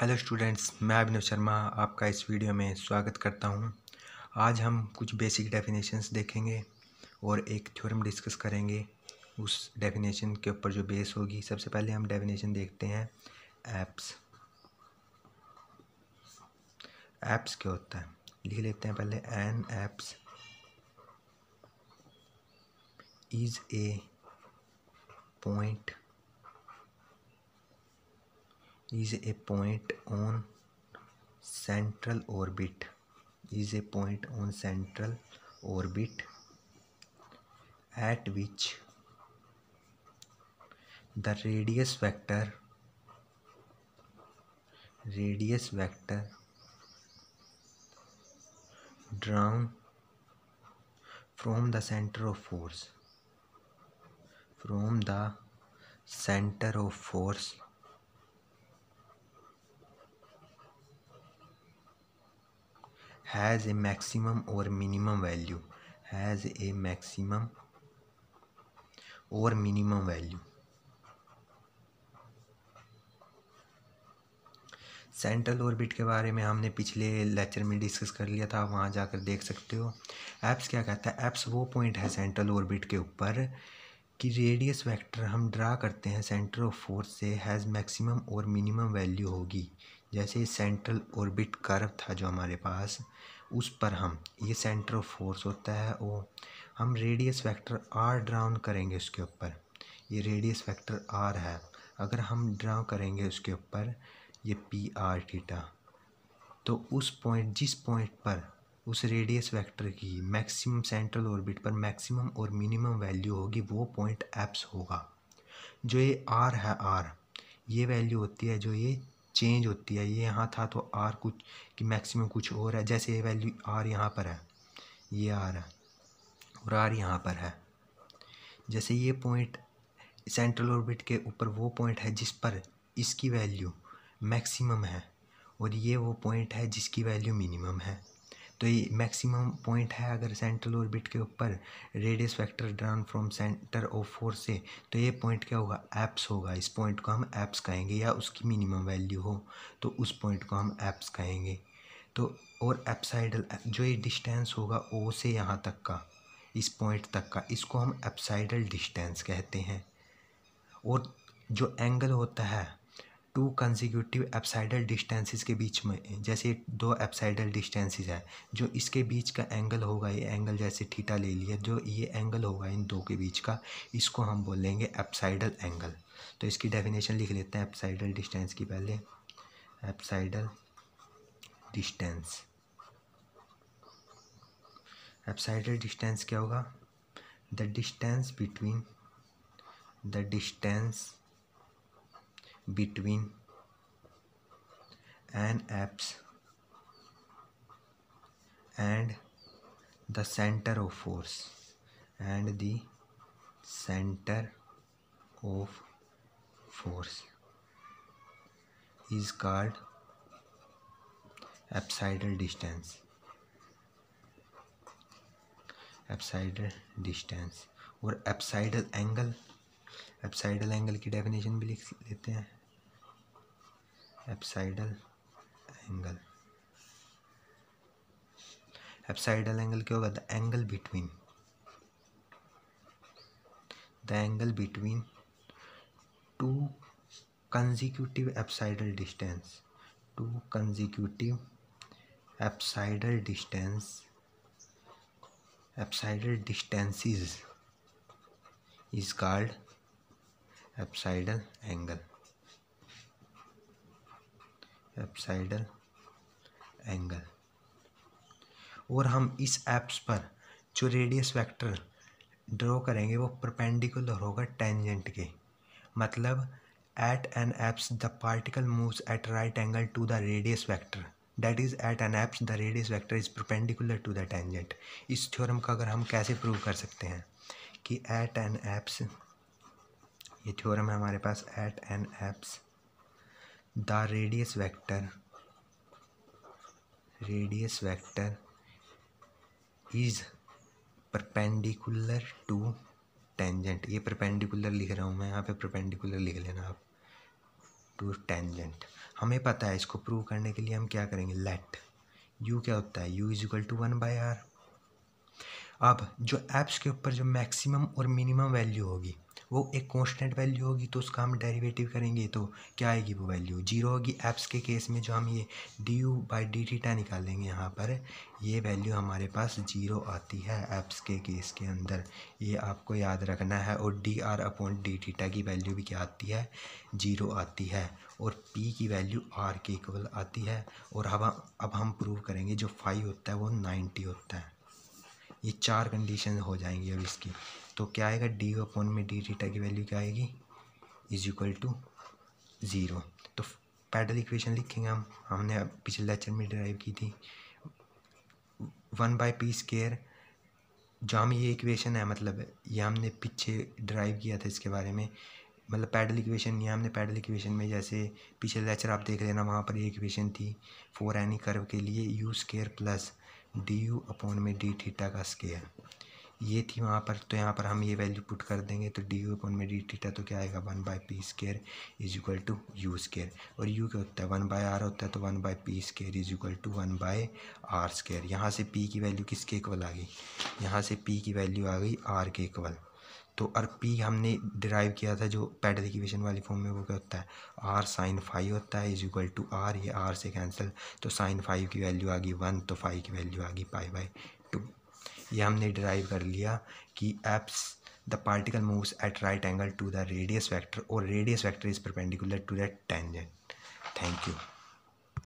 Hello students मैं अभिनव शर्मा आपका इस वीडियो में स्वागत करता हूं। आज हम कुछ बेसिक डेफिनेशंस देखेंगे और एक थ्योरम डिस्कस करेंगे उस डेफिनेशन के ऊपर जो बेस होगी सबसे पहले हम डेफिनेशन देखते हैं ऐप्स ऐप्स क्या होता है लिख लेते हैं पहले an apse is a point is a point on central orbit is a point on central orbit at which the radius vector radius vector drawn from the center of force from the center of force has a maximum और minimum value has a maximum और minimum value central orbit के बारे में हमने पिछले lecture में discuss कर लिया था वहाँ जाकर देख सकते हो एप्स क्या कहता है एप्स वो पॉइंट है सेंट्रल ऑर्बिट के ऊपर कि रेडियस वेक्टर हम ड्रा करते हैं सेंटर ऑफ फोर्स से हैज़ मैक्सिमम और मिनिमम वैल्यू होगी जैसे सेंट्रल ऑर्बिट कर्व था जो हमारे पास उस पर हम ये सेंटर ऑफ फोर्स होता है वो हम रेडियस वेक्टर आर ड्राउन करेंगे उसके ऊपर ये रेडियस वेक्टर आर है अगर हम ड्रा करेंगे उसके ऊपर ये पी आर थीटा तो उस पॉइंट जिस पॉइंट पर उस रेडियस वेक्टर की मैक्सिमम सेंट्रल ऑर्बिट पर मैक्सिमम और मिनिमम वैल्यू होगी वो पॉइंट एप्स होगा जो ये आर है आर ये वैल्यू होती है जो ये चेंज होती है ये यहाँ था तो आर कुछ कि मैक्सिमम कुछ और है जैसे ये वैल्यू आर यहाँ पर है ये आर है और आर यहाँ पर है जैसे ये पॉइंट सेंट्रल ऑर्बिट के ऊपर वो पॉइंट है जिस पर इसकी वैल्यू मैक्सिमम है और ये वो पॉइंट है जिसकी वैल्यू मिनिमम है तो ये मैक्सिमम पॉइंट है अगर सेंट्रल ऑर्बिट के ऊपर radius factor drawn from centre of force से तो ये पॉइंट क्या होगा एप्स होगा इस पॉइंट को हम एप्स कहेंगे या उसकी मिनिमम वैल्यू हो तो उस पॉइंट को हम एप्स कहेंगे तो और एप्साइडल जो ये डिस्टेंस होगा ओ से यहाँ तक का इस पॉइंट तक का इसको हम एप्साइडल डिस्टेंस कहते हैं और जो एंगल होता है टू कंसिक्यूटिव एप्साइडल डिस्टेंसिस के बीच में जैसे दो एप्साइडल डिस्टेंसेस है जो इसके बीच का एंगल होगा ये एंगल जैसे थीटा ले लिया जो ये एंगल होगा इन दो के बीच का इसको हम बोलेंगे एप्साइडल एंगल तो इसकी डेफिनेशन लिख लेते हैं एप्साइडल डिस्टेंस की पहले एप्साइडल डिस्टेंस एप्साइडल डिस्टेंस क्या होगा the distance between the distance between an apse and the center of force and the center of force is called apsidal distance apsidal distance और apsidal angle apsidal angle की definition भी लिख लेते हैं apsidal angle apsidal angle क्या होगा the angle between the angle between two consecutive apsidal distance two consecutive apsidal distance apsidal distances is called apsidal angle apsidal angle और हम इस एप्स पर जो रेडियस वेक्टर ड्रॉ करेंगे वो परपेंडिकुलर होगा टेंजेंट के मतलब at an apse the particle moves at right angle to the radius vector that is at an apse the radius vector is perpendicular to the tangent इस theorem का अगर हम कैसे प्रूव कर सकते हैं कि एट एन एप्स ये थ्योरम है हमारे पास at an apse the radius vector radius vector is perpendicular to tangent ये परपेंडिकुलर लिख रहा हूँ मैं यहाँ पे परपेंडिकुलर लिख लेना आप टू टेंजेंट हमें पता है इसको प्रूव करने के लिए हम क्या करेंगे लेट यू क्या होता है u is equal to one by r अब जो एप्स के ऊपर जो मैक्सिमम और मिनिमम वैल्यू होगी वो एक कॉन्स्टेंट वैल्यू होगी तो उसका हम डेरिवेटिव करेंगे तो क्या आएगी वो वैल्यू जीरो होगी एप्स के केस में जो हम ये d u by d theta निकाल देंगे यहाँ पर ये वैल्यू हमारे पास जीरो आती है एप्स के केस के अंदर ये आपको याद रखना है और d r upon d theta की वैल्यू भी क्या आती है जीरो आती है और पी की वैल्यू आर के इक्वल आती है और अब अब हम प्रूव करेंगे जो फाइव होता है वो नाइन्टी होता है ये चार कंडीशन हो जाएंगी अब इसकी तो क्या आएगा डी अपॉन में डी थीटा की वैल्यू क्या आएगी इज इक्वल टू ज़ीरो तो पैडल इक्वेशन लिखेंगे हम हमने पिछले लेक्चर में ड्राइव की थी वन बाई पी स्केयर जो हम ये इक्वेशन है मतलब ये हमने पीछे ड्राइव किया था इसके बारे में मतलब पैडल इक्वेशन ये हमने पैडल इक्वेशन में जैसे पिछले लेक्चर आप देख लेना वहाँ पर ये इक्वेशन थी फोर एनी कर्व के लिए u square plus d u upon में डी थीटा का स्केयर ये थी वहाँ पर तो यहाँ पर हम ये वैल्यू पुट कर देंगे तो डी यू अपॉन में डी थीटा तो क्या आएगा one by p square is equal to u square और यू क्या होता है वन बाय आर होता है तो one by p square is equal to one by r square यहाँ से पी की वैल्यू किसके इक्वल आ गई यहाँ से पी की वैल्यू आ गई आर के इक्वल तो अर पी हमने डिराइव किया था जो पैटर इक्वेशन वाली फॉर्म में वो क्या होता है आर साइन फाइव होता है इज इक्वल टू आर ये आर से कैंसिल तो साइन फाइव की वैल्यू आ गई वन तो फाइव की वैल्यू आ गई पाई बाई टू ये हमने डिराइव कर लिया कि apse the particle moves at right angle to the radius vector और radius vector is perpendicular to that tangent thank you